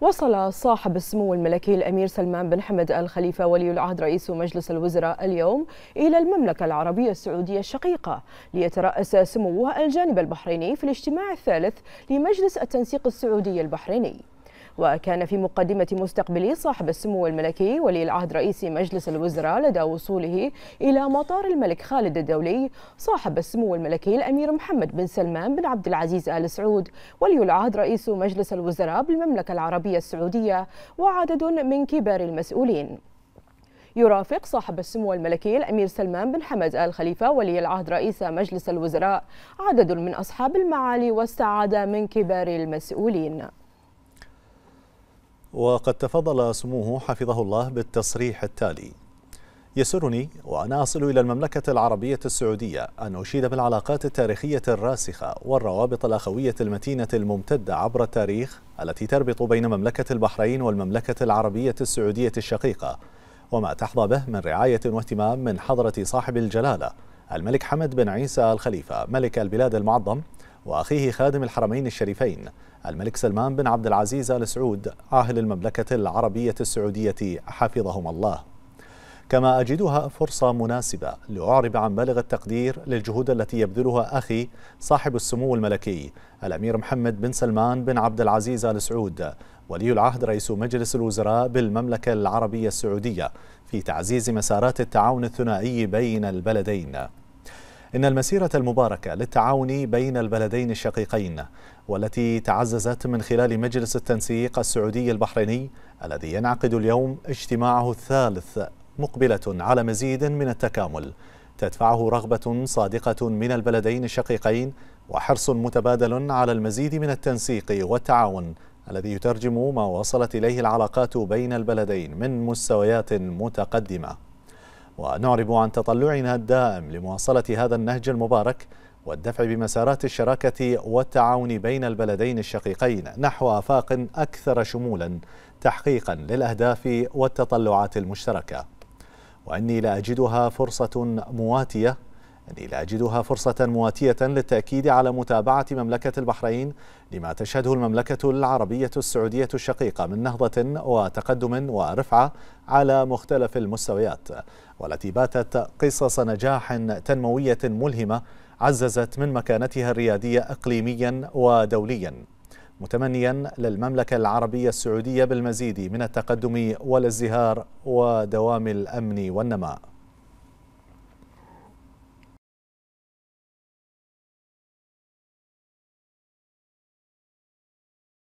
وصل صاحب السمو الملكي الأمير سلمان بن حمد الخليفه ولي العهد رئيس مجلس الوزراء اليوم إلى المملكة العربية السعودية الشقيقة ليترأس سموه الجانب البحريني في الاجتماع الثالث لمجلس التنسيق السعودي البحريني وكان في مقدمة مستقبلي صاحب السمو الملكي ولي العهد رئيس مجلس الوزراء لدى وصوله إلى مطار الملك خالد الدولي صاحب السمو الملكي الأمير محمد بن سلمان بن عبد العزيز آل سعود ولي العهد رئيس مجلس الوزراء بالمملكة العربية السعودية وعدد من كبار المسؤولين يرافق صاحب السمو الملكي الأمير سلمان بن حمد آل خليفة ولي العهد رئيس مجلس الوزراء عدد من أصحاب المعالي والسعادة من كبار المسؤولين وقد تفضل سموه حفظه الله بالتصريح التالي يسرني وأنا أصل إلى المملكة العربية السعودية أن أشيد بالعلاقات التاريخية الراسخة والروابط الأخوية المتينة الممتدة عبر التاريخ التي تربط بين مملكة البحرين والمملكة العربية السعودية الشقيقة وما تحظى به من رعاية واهتمام من حضرة صاحب الجلالة الملك حمد بن عيسى الخليفة ملك البلاد المعظم وأخيه خادم الحرمين الشريفين الملك سلمان بن عبد العزيز آل سعود عاهل المملكة العربية السعودية حفظهم الله كما أجدها فرصة مناسبة لأعرب عن بالغ التقدير للجهود التي يبذلها أخي صاحب السمو الملكي الأمير محمد بن سلمان بن عبد العزيز آل سعود ولي العهد رئيس مجلس الوزراء بالمملكة العربية السعودية في تعزيز مسارات التعاون الثنائي بين البلدين إن المسيرة المباركة للتعاون بين البلدين الشقيقين والتي تعززت من خلال مجلس التنسيق السعودي البحريني الذي ينعقد اليوم اجتماعه الثالث مقبلة على مزيد من التكامل تدفعه رغبة صادقة من البلدين الشقيقين وحرص متبادل على المزيد من التنسيق والتعاون الذي يترجم ما وصلت إليه العلاقات بين البلدين من مستويات متقدمة ونعرب عن تطلعنا الدائم لمواصلة هذا النهج المبارك والدفع بمسارات الشراكة والتعاون بين البلدين الشقيقين نحو آفاق أكثر شمولا تحقيقا للأهداف والتطلعات المشتركة وأني لأجدها فرصة مواتية إني لا أجدها فرصة مواتية للتأكيد على متابعة مملكة البحرين لما تشهده المملكة العربية السعودية الشقيقة من نهضة وتقدم ورفعة على مختلف المستويات والتي باتت قصص نجاح تنموية ملهمة عززت من مكانتها الريادية إقليميا ودوليا متمنيا للمملكة العربية السعودية بالمزيد من التقدم والازدهار ودوام الأمن والنماء